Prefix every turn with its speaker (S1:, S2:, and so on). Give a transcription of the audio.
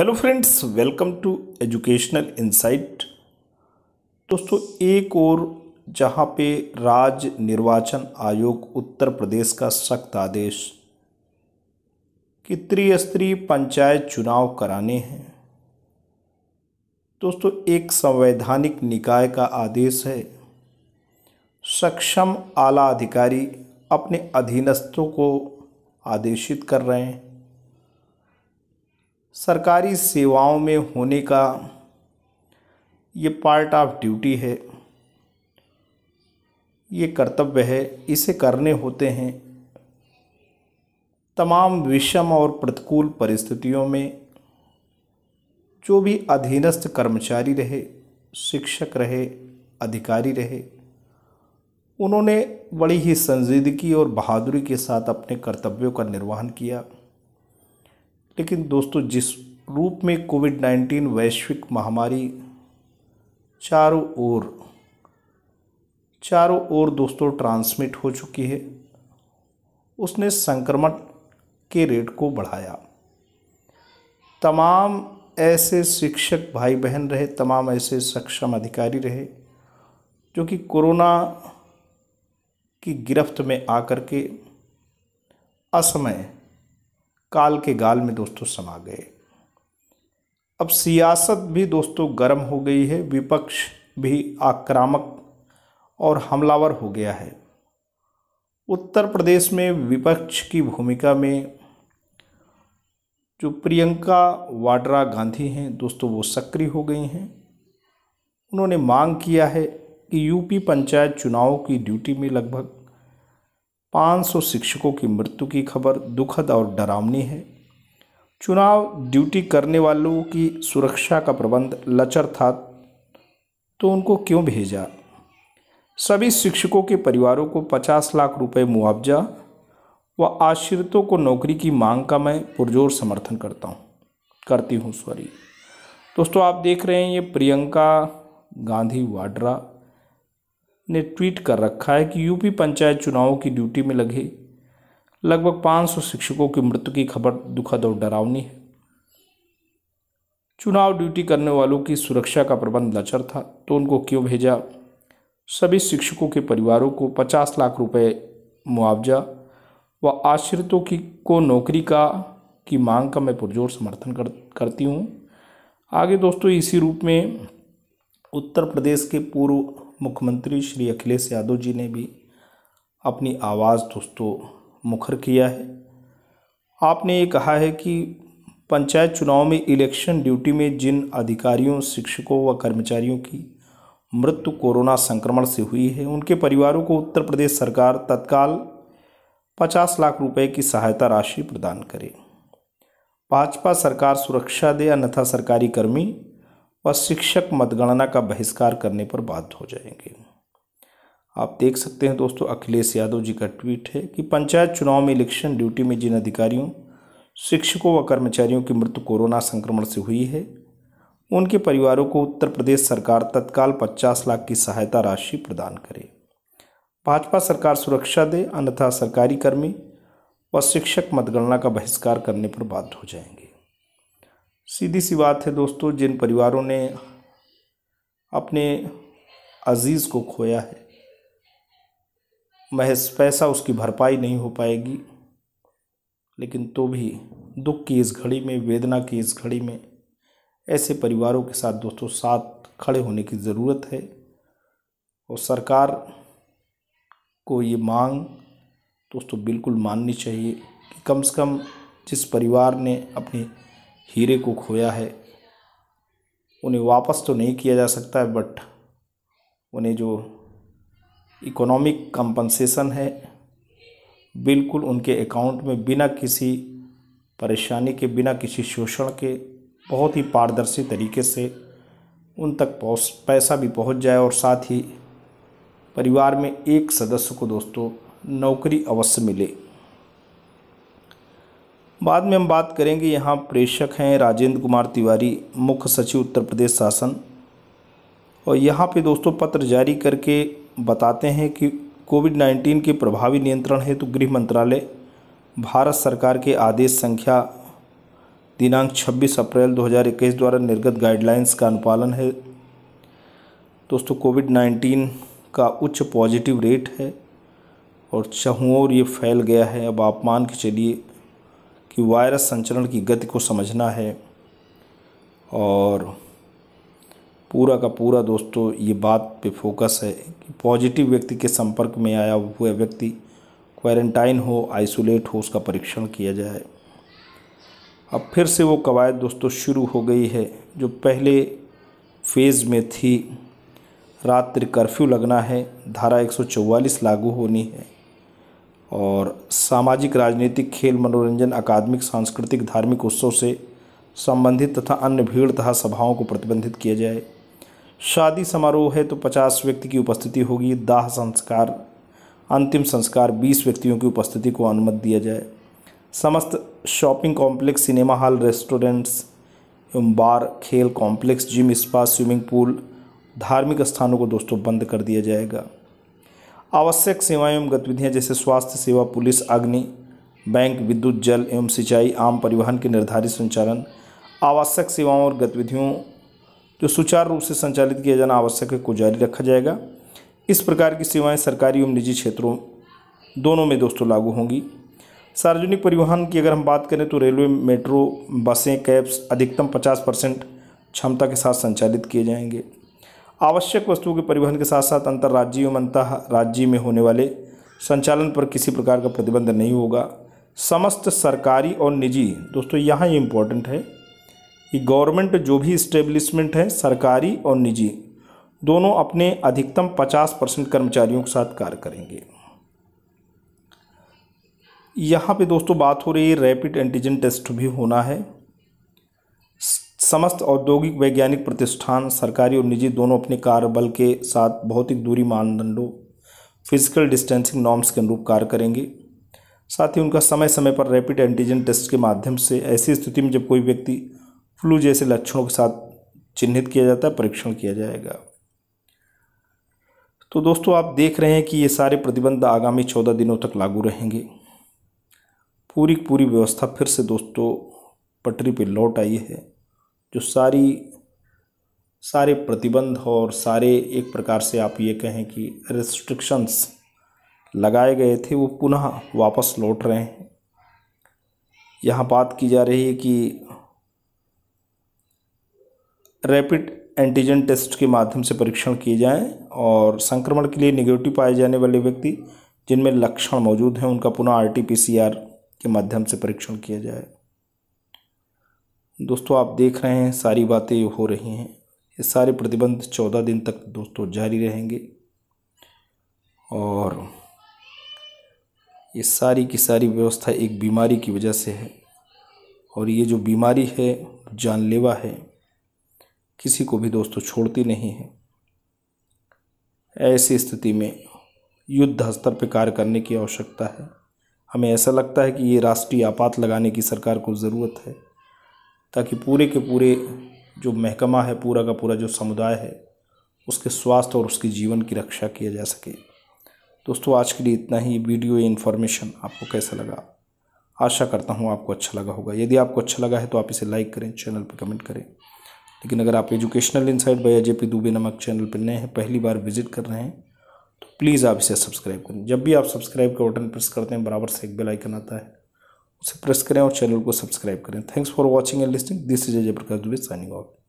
S1: hello friends welcome to educational insight दोस्तों एक और जहां पे राज्य निर्वाचन आयोग उत्तर प्रदेश का सख्त आदेश कि त्रिस्तरीय पंचायत चुनाव कराने हैं दोस्तों एक संवैधानिक निकाय का आदेश है सक्षम आला अधिकारी अपने अधीनस्थों को आदेशित कर रहे हैं सरकारी सेवाओं में होने का ये पार्ट ऑफ ड्यूटी है ये कर्तव्य है इसे करने होते हैं तमाम विषम और प्रतिकूल परिस्थितियों में जो भी अधीनस्थ कर्मचारी रहे शिक्षक रहे अधिकारी रहे उन्होंने बड़ी ही संजीदगी और बहादुरी के साथ अपने कर्तव्यों का निर्वहन किया लेकिन दोस्तों जिस रूप में कोविड नाइन्टीन वैश्विक महामारी चारों ओर चारों ओर दोस्तों ट्रांसमिट हो चुकी है उसने संक्रमण के रेट को बढ़ाया तमाम ऐसे शिक्षक भाई बहन रहे तमाम ऐसे सक्षम अधिकारी रहे जो कि कोरोना की गिरफ्त में आकर के असमय काल के गाल में दोस्तों समा गए अब सियासत भी दोस्तों गर्म हो गई है विपक्ष भी आक्रामक और हमलावर हो गया है उत्तर प्रदेश में विपक्ष की भूमिका में जो प्रियंका वाड्रा गांधी हैं दोस्तों वो सक्रिय हो गई हैं उन्होंने मांग किया है कि यूपी पंचायत चुनाव की ड्यूटी में लगभग 500 शिक्षकों की मृत्यु की खबर दुखद और डरावनी है चुनाव ड्यूटी करने वालों की सुरक्षा का प्रबंध लचर था तो उनको क्यों भेजा सभी शिक्षकों के परिवारों को 50 लाख रुपए मुआवजा व आश्रितों को नौकरी की मांग का मैं पुरजोर समर्थन करता हूँ करती हूँ सॉरी दोस्तों आप देख रहे हैं ये प्रियंका गांधी वाड्रा ने ट्वीट कर रखा है कि यूपी पंचायत चुनावों की ड्यूटी में लगे लगभग 500 शिक्षकों की मृत्यु की खबर दुखद और डरावनी है चुनाव ड्यूटी करने वालों की सुरक्षा का प्रबंध लचर था तो उनको क्यों भेजा सभी शिक्षकों के परिवारों को 50 लाख रुपए मुआवजा व आश्रितों की को नौकरी का की मांग का मैं पुरजोर समर्थन कर करती हूँ आगे दोस्तों इसी रूप में उत्तर प्रदेश के पूर्व मुख्यमंत्री श्री अखिलेश यादव जी ने भी अपनी आवाज़ दोस्तों मुखर किया है आपने ये कहा है कि पंचायत चुनाव में इलेक्शन ड्यूटी में जिन अधिकारियों शिक्षकों व कर्मचारियों की मृत्यु कोरोना संक्रमण से हुई है उनके परिवारों को उत्तर प्रदेश सरकार तत्काल पचास लाख रुपए की सहायता राशि प्रदान करे भाजपा सरकार सुरक्षा दे अन्यथा सरकारी कर्मी व शिक्षक मतगणना का बहिष्कार करने पर बाध्य हो जाएंगे आप देख सकते हैं दोस्तों अखिलेश यादव जी का ट्वीट है कि पंचायत चुनाव में इलेक्शन ड्यूटी में जिन अधिकारियों शिक्षकों व कर्मचारियों की मृत्यु कोरोना संक्रमण से हुई है उनके परिवारों को उत्तर प्रदेश सरकार तत्काल 50 लाख की सहायता राशि प्रदान करे भाजपा सरकार सुरक्षा दे अन्यथा सरकारी कर्मी व शिक्षक मतगणना का बहिष्कार करने पर बाध्य हो जाएंगे सीधी सी बात है दोस्तों जिन परिवारों ने अपने अजीज़ को खोया है महज पैसा उसकी भरपाई नहीं हो पाएगी लेकिन तो भी दुख की इस घड़ी में वेदना की इस घड़ी में ऐसे परिवारों के साथ दोस्तों साथ खड़े होने की ज़रूरत है और सरकार को ये मांग दोस्तों बिल्कुल माननी चाहिए कि कम से कम जिस परिवार ने अपनी हीरे को खोया है उन्हें वापस तो नहीं किया जा सकता है बट उन्हें जो इकोनॉमिक कंपनसेशन है बिल्कुल उनके अकाउंट में बिना किसी परेशानी के बिना किसी शोषण के बहुत ही पारदर्शी तरीके से उन तक पैसा भी पहुंच जाए और साथ ही परिवार में एक सदस्य को दोस्तों नौकरी अवश्य मिले बाद में हम बात करेंगे यहाँ प्रेषक हैं राजेंद्र कुमार तिवारी मुख्य सचिव उत्तर प्रदेश शासन और यहाँ पे दोस्तों पत्र जारी करके बताते हैं कि कोविड 19 के प्रभावी नियंत्रण हेतु तो गृह मंत्रालय भारत सरकार के आदेश संख्या दिनांक 26 अप्रैल 2021 द्वारा निर्गत गाइडलाइंस का अनुपालन है दोस्तों कोविड 19 का उच्च पॉजिटिव रेट है और चहुओं और ये फैल गया है अब आपमान के चलिए कि वायरस संचरण की गति को समझना है और पूरा का पूरा दोस्तों ये बात पे फोकस है कि पॉजिटिव व्यक्ति के संपर्क में आया हुआ व्यक्ति क्वारंटाइन हो आइसोलेट हो उसका परीक्षण किया जाए अब फिर से वो कवायद दोस्तों शुरू हो गई है जो पहले फेज़ में थी रात्रि कर्फ्यू लगना है धारा 144 लागू होनी है और सामाजिक राजनीतिक खेल मनोरंजन अकादमिक सांस्कृतिक धार्मिक उत्सव से संबंधित तथा अन्य भीड़ तथा सभाओं को प्रतिबंधित किया जाए शादी समारोह है तो पचास व्यक्ति की उपस्थिति होगी दाह संस्कार अंतिम संस्कार बीस व्यक्तियों की उपस्थिति को अनुमति दिया जाए समस्त shopping complex cinema hall restaurants एवं बार खेल complex gym spa swimming pool धार्मिक स्थानों को दोस्तों बंद कर दिया जाएगा आवश्यक सेवाएं एवं गतिविधियां जैसे स्वास्थ्य सेवा पुलिस अग्नि बैंक विद्युत जल एवं सिंचाई आम परिवहन के निर्धारित संचालन आवश्यक सेवाओं और गतिविधियों जो सुचारू रूप से संचालित किया जाना आवश्यक है को जारी रखा जाएगा इस प्रकार की सेवाएं सरकारी एवं निजी क्षेत्रों दोनों में दोस्तों लागू होंगी सार्वजनिक परिवहन की अगर हम बात करें तो रेलवे मेट्रो बसें कैब्स अधिकतम पचास परसेंट क्षमता के साथ संचालित किए जाएंगे आवश्यक वस्तुओं के परिवहन के साथ साथ अंतर्राज्यीय एवं राज्य में होने वाले संचालन पर किसी प्रकार का प्रतिबंध नहीं होगा समस्त सरकारी और निजी दोस्तों यहाँ ये इम्पोर्टेंट है कि गवर्नमेंट जो भी इस्टेब्लिशमेंट है सरकारी और निजी दोनों अपने अधिकतम 50 परसेंट कर्मचारियों के साथ कार्य करेंगे यहाँ पे दोस्तों बात हो रही है रैपिड एंटीजन टेस्ट भी होना है समस्त औद्योगिक वैज्ञानिक प्रतिष्ठान सरकारी और निजी दोनों अपने कार्यबल के साथ भौतिक दूरी मानदंडों फिजिकल डिस्टेंसिंग नॉर्म्स के अनुरूप कार्य करेंगे साथ ही उनका समय समय पर रैपिड एंटीजन टेस्ट के माध्यम से ऐसी स्थिति में जब कोई व्यक्ति फ्लू जैसे लक्षणों के साथ चिन्हित किया जाता है परीक्षण किया जाएगा तो दोस्तों आप देख रहे हैं कि ये सारे प्रतिबंध आगामी चौदह दिनों तक लागू रहेंगे पूरी पूरी व्यवस्था फिर से दोस्तों पटरी पर लौट आई है जो सारी सारे प्रतिबंध और सारे एक प्रकार से आप ये कहें कि रिस्ट्रिक्शंस लगाए गए थे वो पुनः वापस लौट रहे हैं यहाँ बात की जा रही है कि रैपिड एंटीजन टेस्ट के माध्यम से परीक्षण किए जाएं और संक्रमण के लिए निगेटिव पाए जाने वाले व्यक्ति जिनमें लक्षण मौजूद हैं उनका पुनः आरटीपीसीआर के माध्यम से परीक्षण किया जाए दोस्तों आप देख रहे हैं सारी बातें हो रही हैं ये सारे प्रतिबंध चौदह दिन तक दोस्तों जारी रहेंगे और ये सारी की सारी व्यवस्था एक बीमारी की वजह से है और ये जो बीमारी है जानलेवा है किसी को भी दोस्तों छोड़ती नहीं है ऐसी स्थिति में युद्ध स्तर पर कार्य करने की आवश्यकता है हमें ऐसा लगता है कि ये राष्ट्रीय आपात लगाने की सरकार को ज़रूरत है ताकि पूरे के पूरे जो महकमा है पूरा का पूरा जो समुदाय है उसके स्वास्थ्य और उसके जीवन की रक्षा किया जा सके दोस्तों आज के लिए इतना ही वीडियो ये इन्फॉर्मेशन आपको कैसा लगा आशा करता हूँ आपको अच्छा लगा होगा यदि आपको अच्छा लगा है तो आप इसे लाइक करें चैनल पर कमेंट करें लेकिन अगर आप educational insight by Ajay P Dubey नमक चैनल पर नए हैं पहली बार विजिट कर रहे हैं तो प्लीज़ आप इसे सब्सक्राइब करें जब भी आप सब्सक्राइब का बटन प्रेस करते हैं बराबर से एक बेल आइकन आता है उसे प्रेस करें और चैनल को सब्सक्राइब करें thanks for watching and listening this is Ajay Prakash Dubey signing of